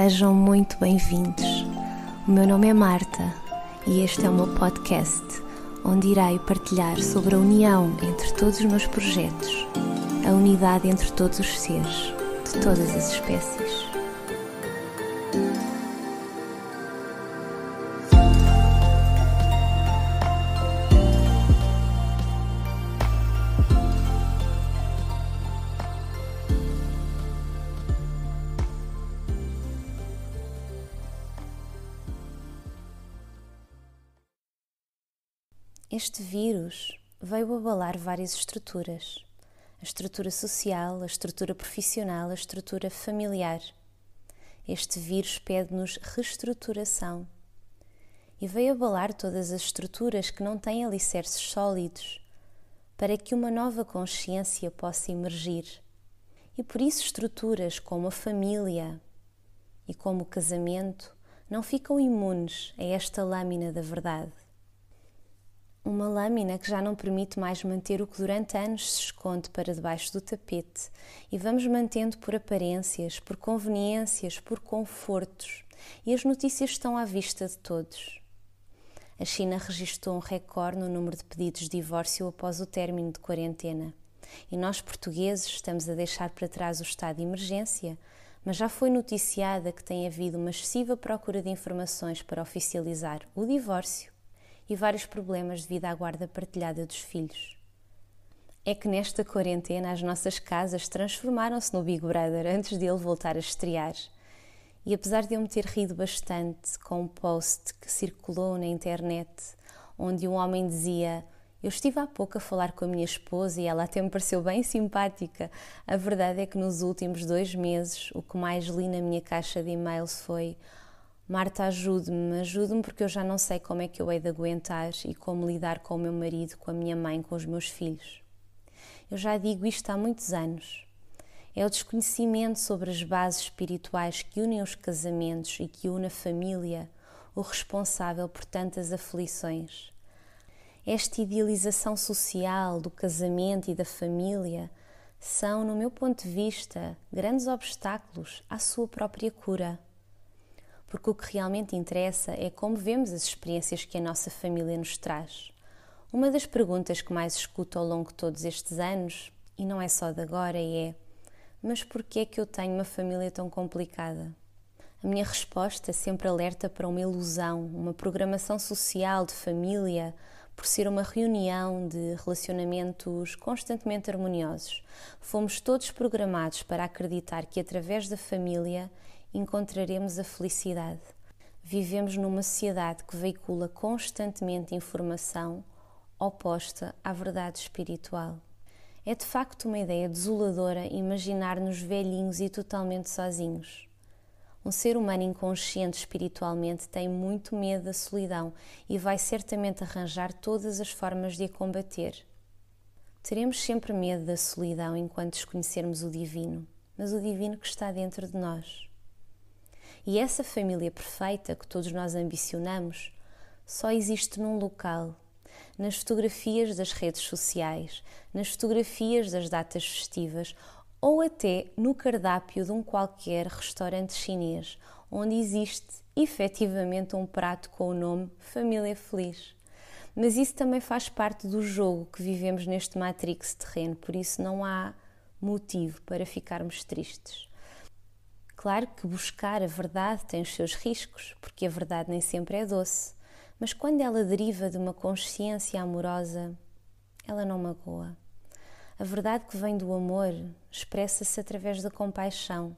Sejam muito bem-vindos. O meu nome é Marta e este é o meu podcast, onde irei partilhar sobre a união entre todos os meus projetos, a unidade entre todos os seres, de todas as espécies. várias estruturas: a estrutura social, a estrutura profissional, a estrutura familiar. Este vírus pede-nos reestruturação e veio abalar todas as estruturas que não têm alicerces sólidos para que uma nova consciência possa emergir. E por isso, estruturas como a família e como o casamento não ficam imunes a esta lâmina da verdade uma lâmina que já não permite mais manter o que durante anos se esconde para debaixo do tapete e vamos mantendo por aparências, por conveniências, por confortos. E as notícias estão à vista de todos. A China registrou um recorde no número de pedidos de divórcio após o término de quarentena. E nós, portugueses, estamos a deixar para trás o estado de emergência, mas já foi noticiada que tem havido uma excessiva procura de informações para oficializar o divórcio e vários problemas devido à guarda partilhada dos filhos. É que nesta quarentena as nossas casas transformaram-se no Big Brother antes dele voltar a estrear. E apesar de eu me ter rido bastante com um post que circulou na internet, onde um homem dizia: Eu estive há pouco a falar com a minha esposa e ela até me pareceu bem simpática. A verdade é que nos últimos dois meses o que mais li na minha caixa de e-mails foi: Marta, ajude-me, ajude-me porque eu já não sei como é que eu hei de aguentar e como lidar com o meu marido, com a minha mãe, com os meus filhos. Eu já digo isto há muitos anos. É o desconhecimento sobre as bases espirituais que unem os casamentos e que une a família, o responsável por tantas aflições. Esta idealização social do casamento e da família são, no meu ponto de vista, grandes obstáculos à sua própria cura porque o que realmente interessa é como vemos as experiências que a nossa família nos traz. Uma das perguntas que mais escuto ao longo de todos estes anos, e não é só de agora, é: mas por que é que eu tenho uma família tão complicada? A minha resposta sempre alerta para uma ilusão, uma programação social de família, por ser uma reunião de relacionamentos constantemente harmoniosos. Fomos todos programados para acreditar que através da família encontraremos a felicidade. Vivemos numa sociedade que veicula constantemente informação oposta à verdade espiritual. É de facto uma ideia desoladora imaginar-nos velhinhos e totalmente sozinhos. Um ser humano inconsciente espiritualmente tem muito medo da solidão e vai certamente arranjar todas as formas de a combater. Teremos sempre medo da solidão enquanto desconhecermos o divino, mas o divino que está dentro de nós. E essa família perfeita que todos nós ambicionamos só existe num local, nas fotografias das redes sociais, nas fotografias das datas festivas ou até no cardápio de um qualquer restaurante chinês, onde existe efetivamente um prato com o nome Família Feliz. Mas isso também faz parte do jogo que vivemos neste Matrix terreno, por isso não há motivo para ficarmos tristes. Claro que buscar a verdade tem os seus riscos, porque a verdade nem sempre é doce, mas quando ela deriva de uma consciência amorosa, ela não magoa. A verdade que vem do amor expressa-se através da compaixão.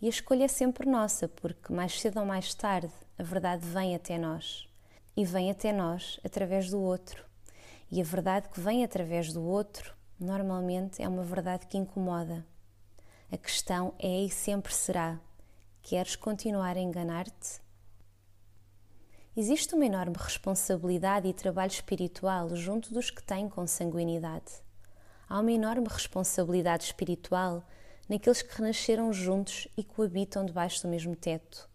E a escolha é sempre nossa, porque mais cedo ou mais tarde a verdade vem até nós. E vem até nós através do outro. E a verdade que vem através do outro normalmente é uma verdade que incomoda, a questão é e sempre será: queres continuar a enganar-te? Existe uma enorme responsabilidade e trabalho espiritual junto dos que têm consanguinidade. Há uma enorme responsabilidade espiritual naqueles que renasceram juntos e coabitam debaixo do mesmo teto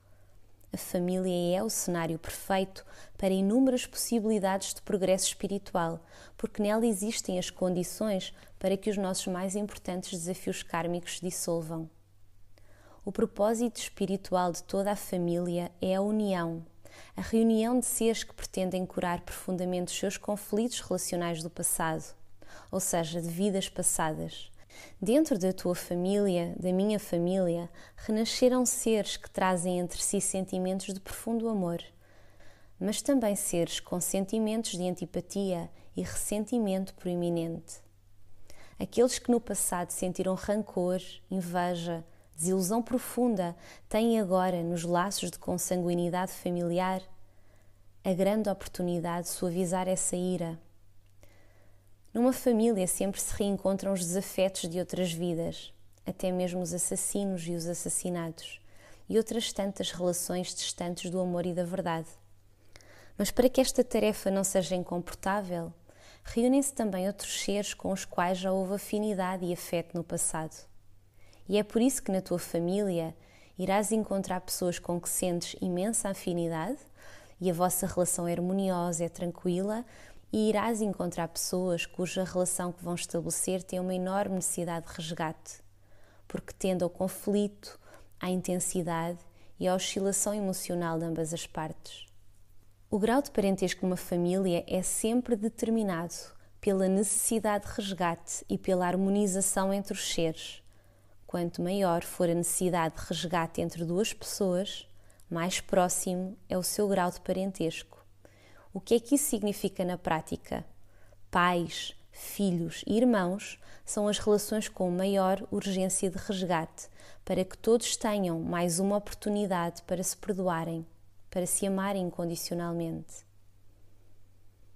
a família é o cenário perfeito para inúmeras possibilidades de progresso espiritual, porque nela existem as condições para que os nossos mais importantes desafios kármicos dissolvam. O propósito espiritual de toda a família é a união, a reunião de seres que pretendem curar profundamente os seus conflitos relacionais do passado, ou seja, de vidas passadas Dentro da tua família, da minha família, renasceram seres que trazem entre si sentimentos de profundo amor, mas também seres com sentimentos de antipatia e ressentimento proeminente. Aqueles que no passado sentiram rancor, inveja, desilusão profunda, têm agora, nos laços de consanguinidade familiar, a grande oportunidade de suavizar essa ira numa família sempre se reencontram os desafetos de outras vidas, até mesmo os assassinos e os assassinados, e outras tantas relações distantes do amor e da verdade. Mas para que esta tarefa não seja incomportável, reúnem-se também outros seres com os quais já houve afinidade e afeto no passado. E é por isso que na tua família irás encontrar pessoas com que sentes imensa afinidade e a vossa relação é harmoniosa, é tranquila, e irás encontrar pessoas cuja relação que vão estabelecer tem uma enorme necessidade de resgate, porque tende ao conflito, à intensidade e à oscilação emocional de ambas as partes. O grau de parentesco numa família é sempre determinado pela necessidade de resgate e pela harmonização entre os seres. Quanto maior for a necessidade de resgate entre duas pessoas, mais próximo é o seu grau de parentesco. O que é que isso significa na prática? Pais, filhos e irmãos são as relações com maior urgência de resgate, para que todos tenham mais uma oportunidade para se perdoarem, para se amarem incondicionalmente.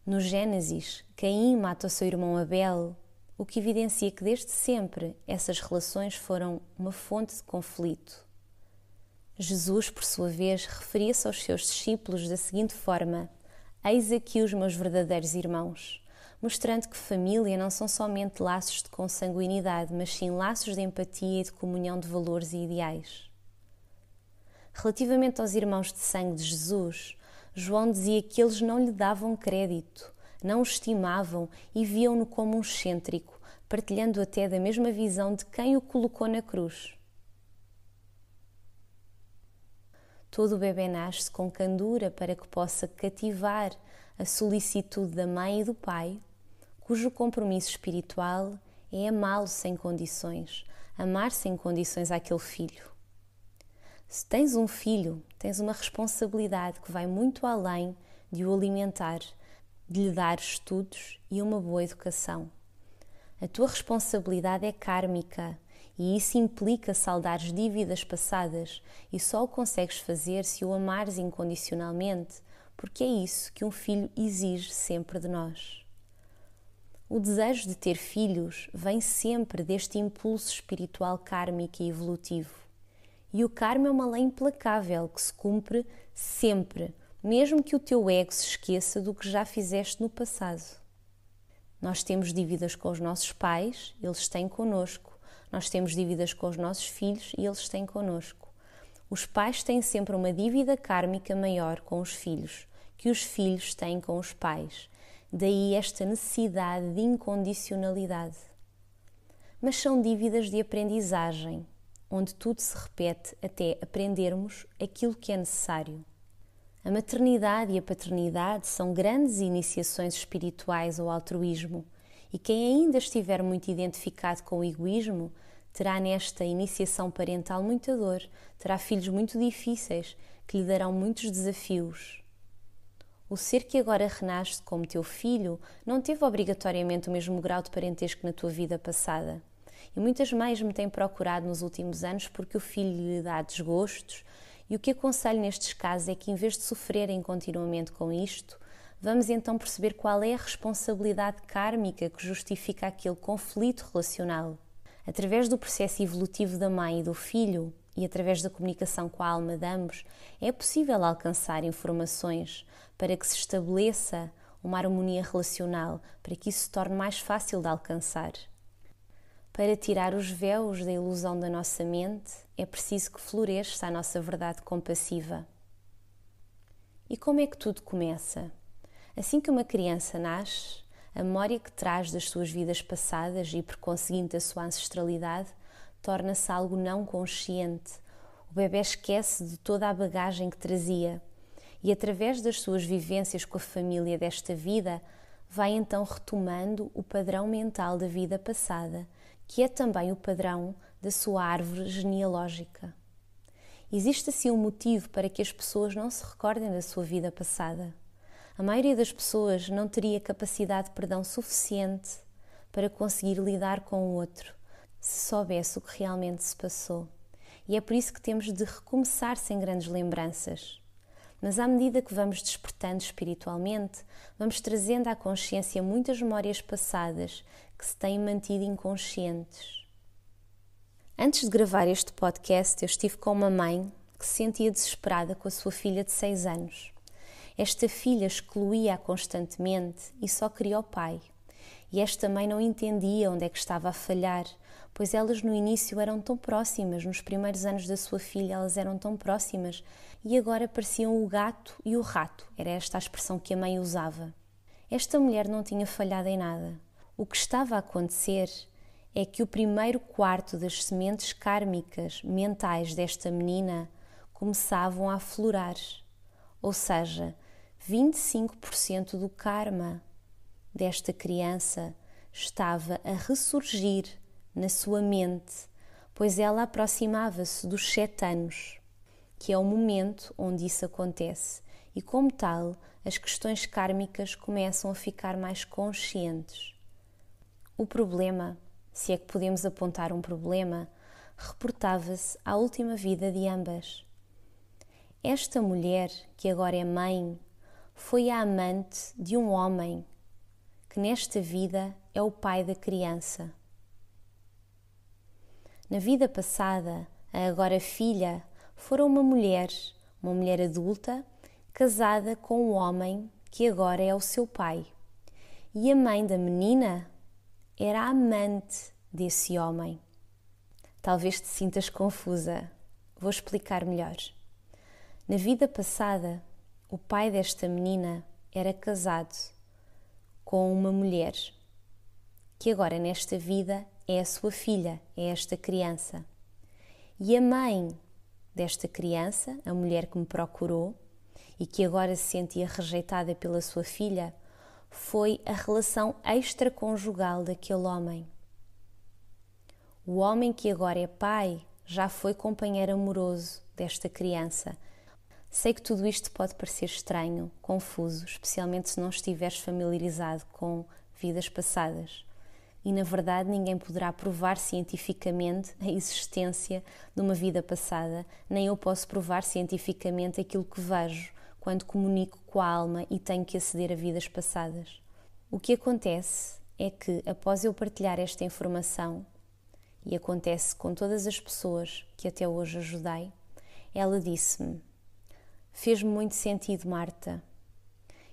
No Gênesis, Caim mata o seu irmão Abel, o que evidencia que desde sempre essas relações foram uma fonte de conflito. Jesus, por sua vez, referia-se aos seus discípulos da seguinte forma: Eis aqui os meus verdadeiros irmãos, mostrando que família não são somente laços de consanguinidade, mas sim laços de empatia e de comunhão de valores e ideais. Relativamente aos irmãos de sangue de Jesus, João dizia que eles não lhe davam crédito, não o estimavam e viam-no como um excêntrico, partilhando até da mesma visão de quem o colocou na cruz. Todo o bebê nasce com candura para que possa cativar a solicitude da mãe e do pai, cujo compromisso espiritual é amá-lo sem condições, amar sem condições aquele filho. Se tens um filho, tens uma responsabilidade que vai muito além de o alimentar, de lhe dar estudos e uma boa educação. A tua responsabilidade é kármica, e isso implica saldar dívidas passadas e só o consegues fazer se o amares incondicionalmente, porque é isso que um filho exige sempre de nós. O desejo de ter filhos vem sempre deste impulso espiritual kármico e evolutivo. E o karma é uma lei implacável que se cumpre sempre, mesmo que o teu ego se esqueça do que já fizeste no passado. Nós temos dívidas com os nossos pais, eles têm connosco. Nós temos dívidas com os nossos filhos e eles têm connosco. Os pais têm sempre uma dívida kármica maior com os filhos que os filhos têm com os pais. Daí esta necessidade de incondicionalidade. Mas são dívidas de aprendizagem, onde tudo se repete até aprendermos aquilo que é necessário. A maternidade e a paternidade são grandes iniciações espirituais ao altruísmo e quem ainda estiver muito identificado com o egoísmo terá nesta iniciação parental muita dor, terá filhos muito difíceis que lhe darão muitos desafios. O ser que agora renasce como teu filho não teve obrigatoriamente o mesmo grau de parentesco na tua vida passada. E muitas mães me têm procurado nos últimos anos porque o filho lhe dá desgostos, e o que aconselho nestes casos é que, em vez de sofrerem continuamente com isto, vamos então perceber qual é a responsabilidade kármica que justifica aquele conflito relacional. Através do processo evolutivo da mãe e do filho, e através da comunicação com a alma de ambos, é possível alcançar informações para que se estabeleça uma harmonia relacional, para que isso se torne mais fácil de alcançar. Para tirar os véus da ilusão da nossa mente, é preciso que floresça a nossa verdade compassiva. E como é que tudo começa? Assim que uma criança nasce, a memória que traz das suas vidas passadas e, por conseguinte, da sua ancestralidade, torna-se algo não consciente. O bebê esquece de toda a bagagem que trazia e, através das suas vivências com a família desta vida, vai então retomando o padrão mental da vida passada, que é também o padrão da sua árvore genealógica. Existe assim um motivo para que as pessoas não se recordem da sua vida passada. A maioria das pessoas não teria capacidade de perdão suficiente para conseguir lidar com o outro se soubesse o que realmente se passou. E é por isso que temos de recomeçar sem grandes lembranças. Mas à medida que vamos despertando espiritualmente, vamos trazendo à consciência muitas memórias passadas que se têm mantido inconscientes. Antes de gravar este podcast, eu estive com uma mãe que se sentia desesperada com a sua filha de 6 anos. Esta filha excluía-a constantemente e só queria o pai. E esta mãe não entendia onde é que estava a falhar, pois elas no início eram tão próximas, nos primeiros anos da sua filha elas eram tão próximas, e agora pareciam o gato e o rato, era esta a expressão que a mãe usava. Esta mulher não tinha falhado em nada. O que estava a acontecer é que o primeiro quarto das sementes kármicas mentais desta menina começavam a aflorar. Ou seja, 25% do karma desta criança estava a ressurgir na sua mente, pois ela aproximava-se dos sete anos, que é o momento onde isso acontece, e como tal, as questões kármicas começam a ficar mais conscientes. O problema, se é que podemos apontar um problema, reportava-se à última vida de ambas. Esta mulher, que agora é mãe foi a amante de um homem que nesta vida é o pai da criança. Na vida passada, a agora filha fora uma mulher, uma mulher adulta, casada com um homem que agora é o seu pai. E a mãe da menina era a amante desse homem. Talvez te sintas confusa. Vou explicar melhor. Na vida passada, o pai desta menina era casado com uma mulher que agora nesta vida é a sua filha, é esta criança. E a mãe desta criança, a mulher que me procurou e que agora se sentia rejeitada pela sua filha, foi a relação extraconjugal daquele homem. O homem que agora é pai já foi companheiro amoroso desta criança, Sei que tudo isto pode parecer estranho, confuso, especialmente se não estiveres familiarizado com vidas passadas. E na verdade, ninguém poderá provar cientificamente a existência de uma vida passada, nem eu posso provar cientificamente aquilo que vejo quando comunico com a alma e tenho que aceder a vidas passadas. O que acontece é que, após eu partilhar esta informação, e acontece com todas as pessoas que até hoje ajudei, ela disse-me: Fez-me muito sentido, Marta.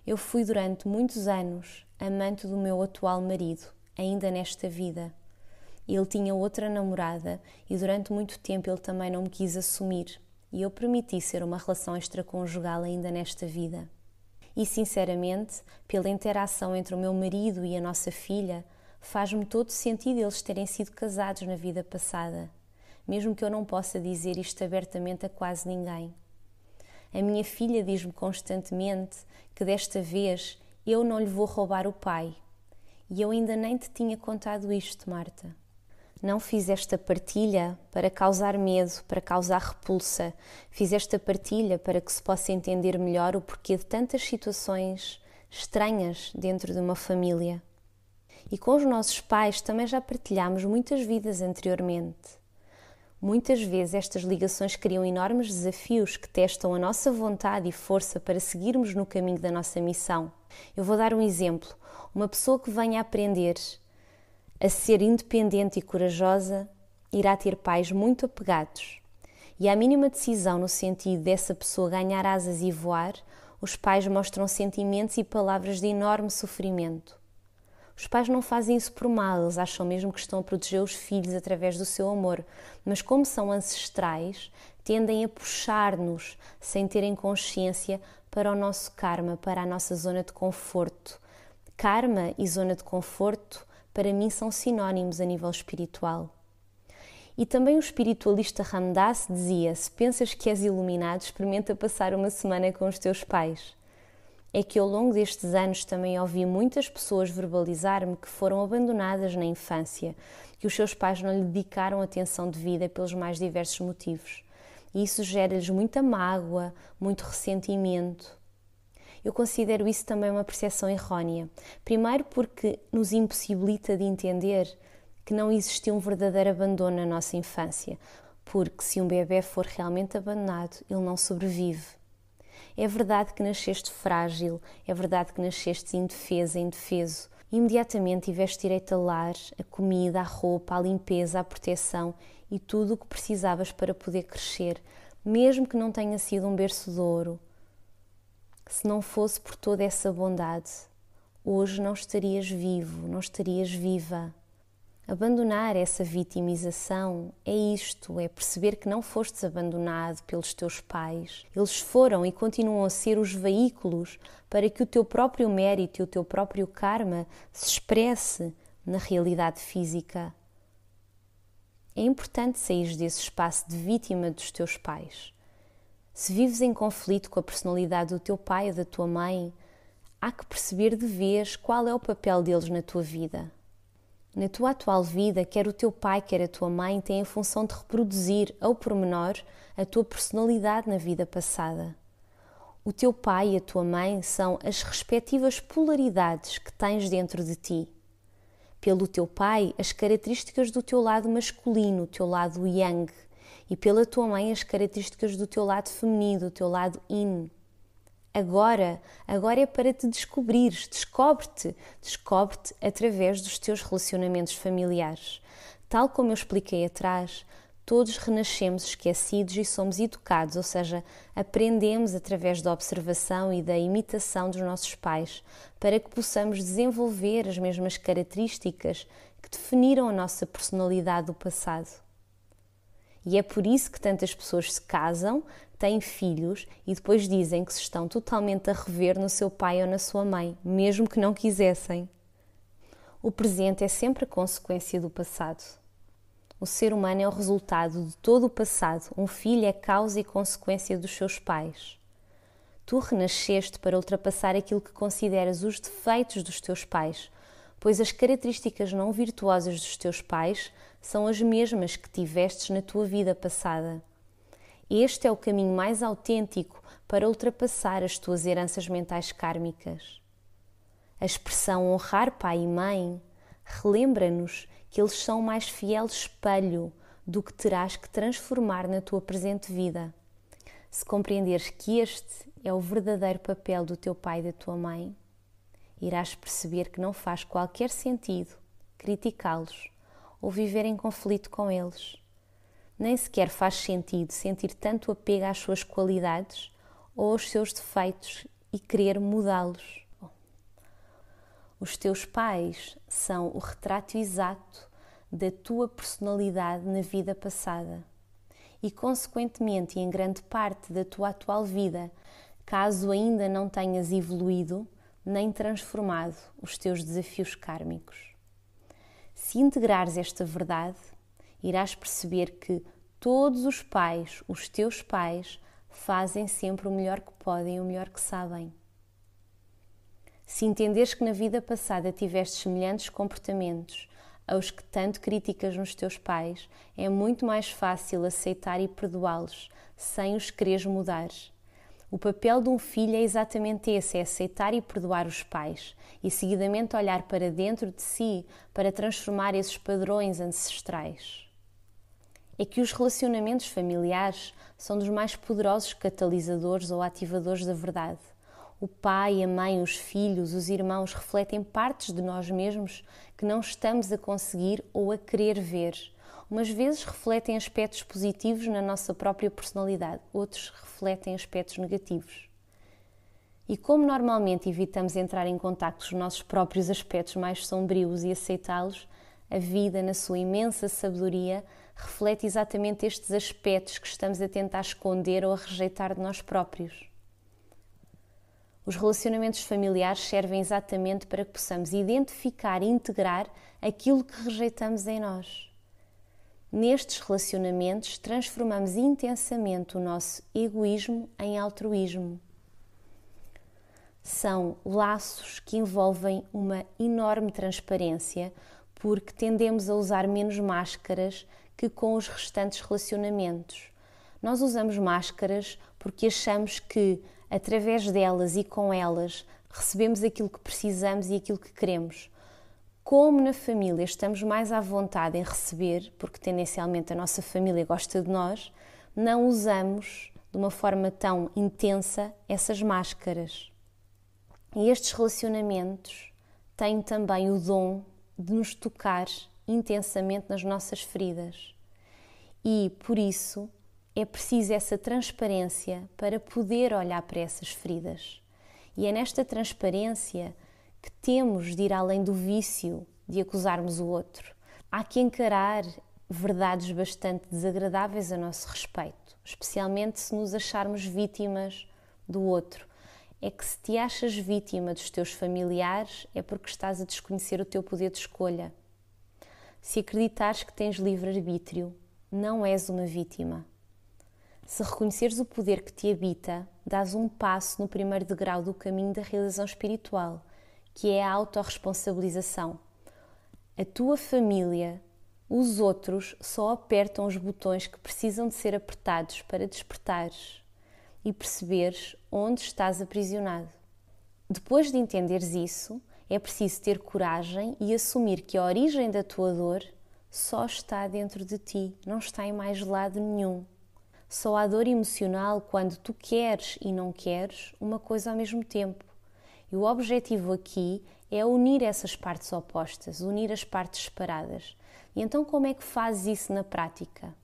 Eu fui durante muitos anos amante do meu atual marido, ainda nesta vida. Ele tinha outra namorada e durante muito tempo ele também não me quis assumir, e eu permiti ser uma relação extraconjugal ainda nesta vida. E sinceramente, pela interação entre o meu marido e a nossa filha, faz-me todo sentido eles terem sido casados na vida passada, mesmo que eu não possa dizer isto abertamente a quase ninguém. A minha filha diz-me constantemente que desta vez eu não lhe vou roubar o pai. E eu ainda nem te tinha contado isto, Marta. Não fiz esta partilha para causar medo, para causar repulsa. Fiz esta partilha para que se possa entender melhor o porquê de tantas situações estranhas dentro de uma família. E com os nossos pais também já partilhámos muitas vidas anteriormente. Muitas vezes estas ligações criam enormes desafios que testam a nossa vontade e força para seguirmos no caminho da nossa missão. Eu vou dar um exemplo. Uma pessoa que venha a aprender a ser independente e corajosa irá ter pais muito apegados. E à mínima decisão no sentido dessa pessoa ganhar asas e voar, os pais mostram sentimentos e palavras de enorme sofrimento. Os pais não fazem isso por mal, eles acham mesmo que estão a proteger os filhos através do seu amor, mas como são ancestrais, tendem a puxar-nos, sem terem consciência, para o nosso karma, para a nossa zona de conforto. Karma e zona de conforto, para mim, são sinónimos a nível espiritual. E também o espiritualista Ramdas dizia: se pensas que és iluminado, experimenta passar uma semana com os teus pais é que ao longo destes anos também ouvi muitas pessoas verbalizar-me que foram abandonadas na infância, que os seus pais não lhe dedicaram atenção devida pelos mais diversos motivos. E isso gera-lhes muita mágoa, muito ressentimento. Eu considero isso também uma percepção errónea. Primeiro, porque nos impossibilita de entender que não existiu um verdadeiro abandono na nossa infância, porque se um bebê for realmente abandonado, ele não sobrevive. É verdade que nasceste frágil, é verdade que nasceste indefesa, indefeso. Imediatamente tiveste direito a lar, a comida, a roupa, a limpeza, a proteção e tudo o que precisavas para poder crescer, mesmo que não tenha sido um berço de ouro. Se não fosse por toda essa bondade, hoje não estarias vivo, não estarias viva. Abandonar essa vitimização é isto, é perceber que não fostes abandonado pelos teus pais. Eles foram e continuam a ser os veículos para que o teu próprio mérito e o teu próprio karma se expresse na realidade física. É importante sair desse espaço de vítima dos teus pais. Se vives em conflito com a personalidade do teu pai ou da tua mãe, há que perceber de vez qual é o papel deles na tua vida na tua atual vida, quer o teu pai, quer a tua mãe, têm a função de reproduzir ao pormenor a tua personalidade na vida passada. O teu pai e a tua mãe são as respectivas polaridades que tens dentro de ti. Pelo teu pai, as características do teu lado masculino, o teu lado yang, e pela tua mãe, as características do teu lado feminino, o teu lado yin agora. Agora é para te descobrires. Descobre-te. Descobre-te através dos teus relacionamentos familiares. Tal como eu expliquei atrás, todos renascemos esquecidos e somos educados, ou seja, aprendemos através da observação e da imitação dos nossos pais para que possamos desenvolver as mesmas características que definiram a nossa personalidade do passado. E é por isso que tantas pessoas se casam, têm filhos e depois dizem que se estão totalmente a rever no seu pai ou na sua mãe, mesmo que não quisessem. O presente é sempre a consequência do passado. O ser humano é o resultado de todo o passado. Um filho é causa e consequência dos seus pais. Tu renasceste para ultrapassar aquilo que consideras os defeitos dos teus pais, pois as características não virtuosas dos teus pais são as mesmas que tivestes na tua vida passada. Este é o caminho mais autêntico para ultrapassar as tuas heranças mentais kármicas. A expressão honrar pai e mãe relembra-nos que eles são o mais fiel espelho do que terás que transformar na tua presente vida. Se compreenderes que este é o verdadeiro papel do teu pai e da tua mãe, irás perceber que não faz qualquer sentido criticá-los ou viver em conflito com eles. Nem sequer faz sentido sentir tanto apego às suas qualidades ou aos seus defeitos e querer mudá-los. Os teus pais são o retrato exato da tua personalidade na vida passada e, consequentemente, e em grande parte da tua atual vida, caso ainda não tenhas evoluído nem transformado os teus desafios kármicos. Se integrares esta verdade, irás perceber que todos os pais, os teus pais, fazem sempre o melhor que podem, o melhor que sabem. Se entenderes que na vida passada tiveste semelhantes comportamentos aos que tanto criticas nos teus pais, é muito mais fácil aceitar e perdoá-los sem os quereres mudar o papel de um filho é exatamente esse: é aceitar e perdoar os pais e, seguidamente, olhar para dentro de si para transformar esses padrões ancestrais. É que os relacionamentos familiares são dos mais poderosos catalisadores ou ativadores da verdade. O pai, a mãe, os filhos, os irmãos refletem partes de nós mesmos que não estamos a conseguir ou a querer ver Umas vezes refletem aspectos positivos na nossa própria personalidade, outros refletem aspectos negativos. E como normalmente evitamos entrar em contato com os nossos próprios aspectos mais sombrios e aceitá-los, a vida, na sua imensa sabedoria, reflete exatamente estes aspectos que estamos a tentar esconder ou a rejeitar de nós próprios. Os relacionamentos familiares servem exatamente para que possamos identificar e integrar aquilo que rejeitamos em nós. Nestes relacionamentos, transformamos intensamente o nosso egoísmo em altruísmo. São laços que envolvem uma enorme transparência, porque tendemos a usar menos máscaras que com os restantes relacionamentos. Nós usamos máscaras porque achamos que, através delas e com elas, recebemos aquilo que precisamos e aquilo que queremos como na família estamos mais à vontade em receber, porque tendencialmente a nossa família gosta de nós, não usamos de uma forma tão intensa essas máscaras. E estes relacionamentos têm também o dom de nos tocar intensamente nas nossas feridas. E por isso é preciso essa transparência para poder olhar para essas feridas. E é nesta transparência que temos de ir além do vício de acusarmos o outro. Há que encarar verdades bastante desagradáveis a nosso respeito, especialmente se nos acharmos vítimas do outro. É que se te achas vítima dos teus familiares, é porque estás a desconhecer o teu poder de escolha. Se acreditares que tens livre-arbítrio, não és uma vítima. Se reconheceres o poder que te habita, dás um passo no primeiro degrau do caminho da realização espiritual que é a autorresponsabilização. A tua família, os outros, só apertam os botões que precisam de ser apertados para despertares e perceberes onde estás aprisionado. Depois de entenderes isso, é preciso ter coragem e assumir que a origem da tua dor só está dentro de ti, não está em mais lado nenhum. Só há dor emocional quando tu queres e não queres uma coisa ao mesmo tempo. E o objetivo aqui é unir essas partes opostas, unir as partes separadas. E então, como é que fazes isso na prática?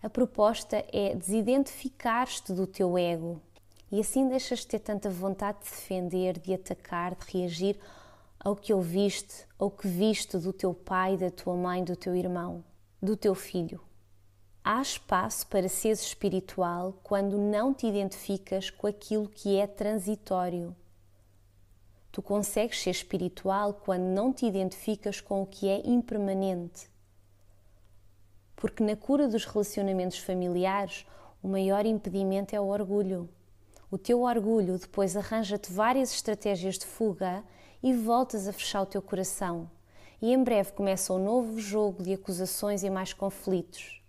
A proposta é desidentificar-te do teu ego e assim deixas de ter tanta vontade de defender, de atacar, de reagir ao que ouviste, ao que viste do teu pai, da tua mãe, do teu irmão, do teu filho. Há espaço para seres espiritual quando não te identificas com aquilo que é transitório. Tu consegues ser espiritual quando não te identificas com o que é impermanente. Porque na cura dos relacionamentos familiares, o maior impedimento é o orgulho. O teu orgulho depois arranja-te várias estratégias de fuga e voltas a fechar o teu coração. E em breve começa um novo jogo de acusações e mais conflitos.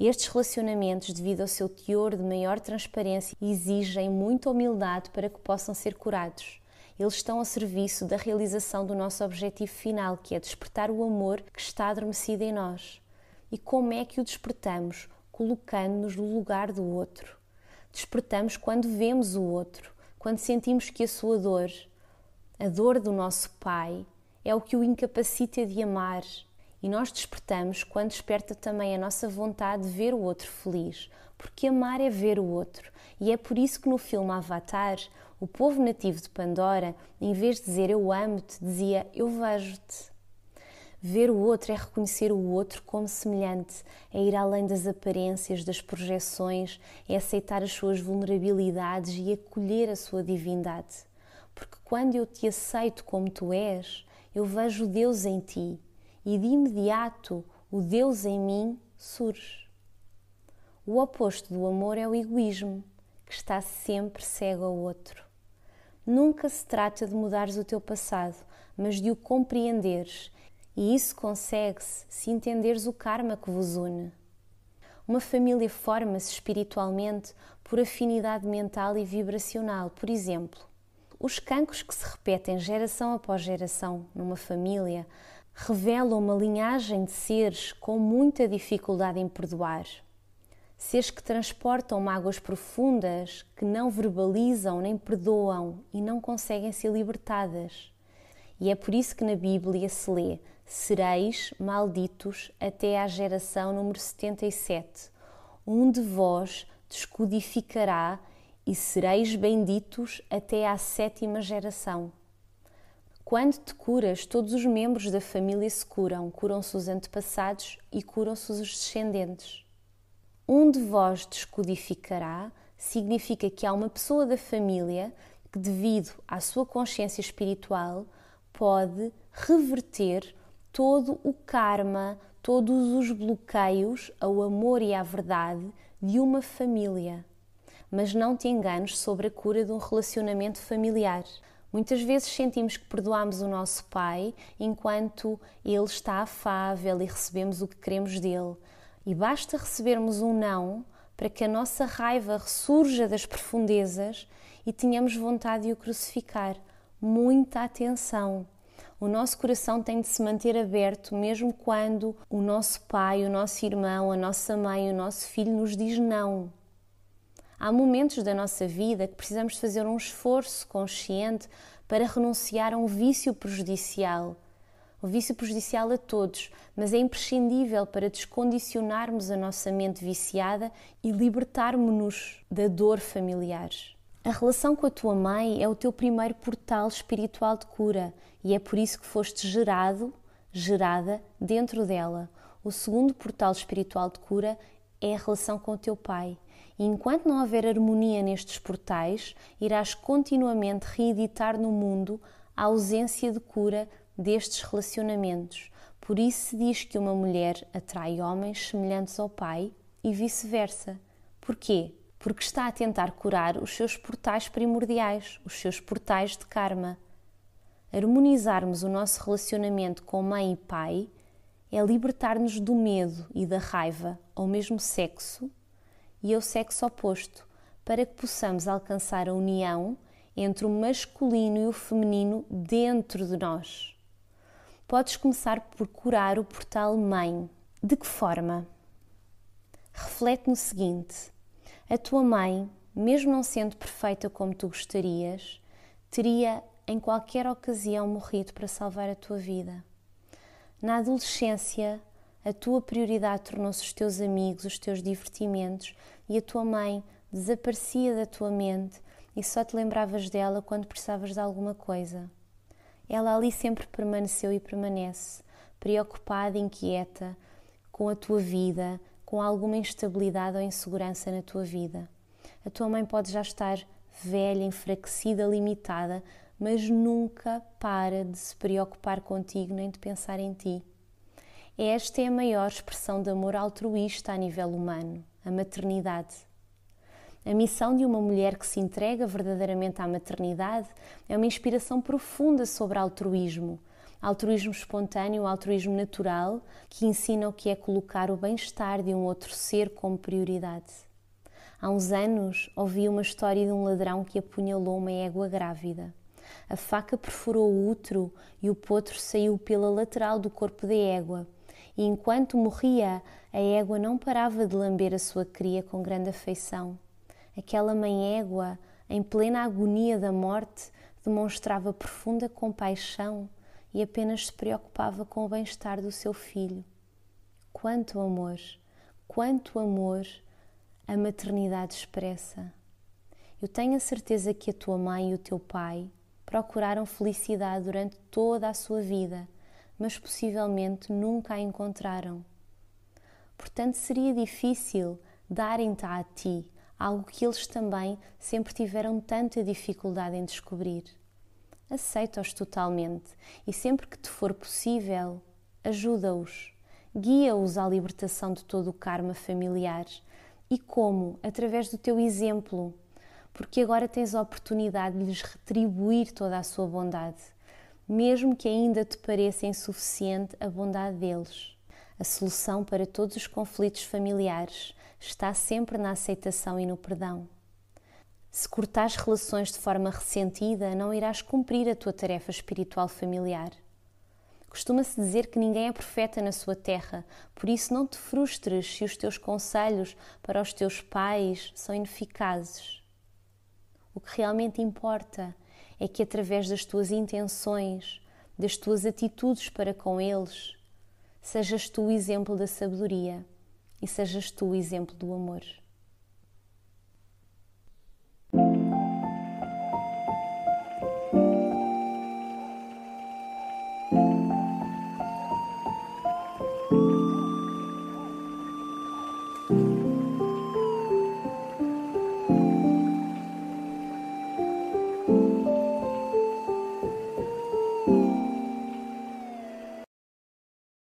Estes relacionamentos, devido ao seu teor de maior transparência, exigem muita humildade para que possam ser curados eles estão a serviço da realização do nosso objetivo final, que é despertar o amor que está adormecido em nós. E como é que o despertamos? Colocando-nos no lugar do outro. Despertamos quando vemos o outro, quando sentimos que a sua dor, a dor do nosso pai, é o que o incapacita de amar. E nós despertamos quando desperta também a nossa vontade de ver o outro feliz, porque amar é ver o outro. E é por isso que no filme Avatar o povo nativo de Pandora, em vez de dizer eu amo-te, dizia eu vejo-te. Ver o outro é reconhecer o outro como semelhante, é ir além das aparências, das projeções, é aceitar as suas vulnerabilidades e acolher a sua divindade. Porque quando eu te aceito como tu és, eu vejo Deus em ti e de imediato o Deus em mim surge. O oposto do amor é o egoísmo, que está sempre cego ao outro. Nunca se trata de mudares o teu passado, mas de o compreenderes, e isso consegue-se se entenderes o karma que vos une. Uma família forma-se espiritualmente por afinidade mental e vibracional, por exemplo. Os cancros que se repetem geração após geração numa família revelam uma linhagem de seres com muita dificuldade em perdoar seres que transportam mágoas profundas, que não verbalizam nem perdoam e não conseguem ser libertadas. E é por isso que na Bíblia se lê: Sereis malditos até à geração número 77. Um de vós descodificará e sereis benditos até à sétima geração. Quando te curas, todos os membros da família se curam, curam-se os antepassados e curam-se os descendentes. Um de vós descodificará significa que há uma pessoa da família que, devido à sua consciência espiritual, pode reverter todo o karma, todos os bloqueios ao amor e à verdade de uma família. Mas não te enganes sobre a cura de um relacionamento familiar. Muitas vezes sentimos que perdoamos o nosso pai enquanto ele está afável e recebemos o que queremos dele, e basta recebermos um não para que a nossa raiva ressurja das profundezas e tenhamos vontade de o crucificar. Muita atenção! O nosso coração tem de se manter aberto, mesmo quando o nosso pai, o nosso irmão, a nossa mãe, o nosso filho nos diz não. Há momentos da nossa vida que precisamos fazer um esforço consciente para renunciar a um vício prejudicial o vício prejudicial a todos, mas é imprescindível para descondicionarmos a nossa mente viciada e libertarmos-nos da dor familiar. A relação com a tua mãe é o teu primeiro portal espiritual de cura e é por isso que foste gerado, gerada dentro dela. O segundo portal espiritual de cura é a relação com o teu pai. E enquanto não houver harmonia nestes portais, irás continuamente reeditar no mundo a ausência de cura destes relacionamentos. Por isso se diz que uma mulher atrai homens semelhantes ao pai e vice-versa. Porquê? Porque está a tentar curar os seus portais primordiais, os seus portais de karma. Harmonizarmos o nosso relacionamento com mãe e pai é libertar-nos do medo e da raiva ao mesmo sexo e ao sexo oposto, para que possamos alcançar a união entre o masculino e o feminino dentro de nós podes começar por curar o portal Mãe. De que forma? Reflete no seguinte: a tua mãe, mesmo não sendo perfeita como tu gostarias, teria em qualquer ocasião morrido para salvar a tua vida. Na adolescência, a tua prioridade tornou-se os teus amigos, os teus divertimentos e a tua mãe desaparecia da tua mente e só te lembravas dela quando precisavas de alguma coisa ela ali sempre permaneceu e permanece, preocupada, inquieta com a tua vida, com alguma instabilidade ou insegurança na tua vida. A tua mãe pode já estar velha, enfraquecida, limitada, mas nunca para de se preocupar contigo nem de pensar em ti. Esta é a maior expressão de amor altruísta a nível humano, a maternidade. A missão de uma mulher que se entrega verdadeiramente à maternidade é uma inspiração profunda sobre altruísmo. Altruísmo espontâneo, altruísmo natural, que ensina o que é colocar o bem-estar de um outro ser como prioridade. Há uns anos ouvi uma história de um ladrão que apunhalou uma égua grávida. A faca perfurou o útero e o potro saiu pela lateral do corpo da égua. E enquanto morria, a égua não parava de lamber a sua cria com grande afeição aquela mãe égua, em plena agonia da morte, demonstrava profunda compaixão e apenas se preocupava com o bem-estar do seu filho. Quanto amor, quanto amor a maternidade expressa. Eu tenho a certeza que a tua mãe e o teu pai procuraram felicidade durante toda a sua vida, mas possivelmente nunca a encontraram. Portanto, seria difícil darem-te a ti algo que eles também sempre tiveram tanta dificuldade em descobrir. Aceita-os totalmente e, sempre que te for possível, ajuda-os. Guia-os à libertação de todo o karma familiar. E como? Através do teu exemplo. Porque agora tens a oportunidade de lhes retribuir toda a sua bondade, mesmo que ainda te pareça insuficiente a bondade deles. A solução para todos os conflitos familiares está sempre na aceitação e no perdão. Se cortares relações de forma ressentida, não irás cumprir a tua tarefa espiritual familiar. Costuma-se dizer que ninguém é profeta na sua terra, por isso não te frustres se os teus conselhos para os teus pais são ineficazes. O que realmente importa é que, através das tuas intenções, das tuas atitudes para com eles, sejas tu o exemplo da sabedoria e sejas tu o exemplo do amor.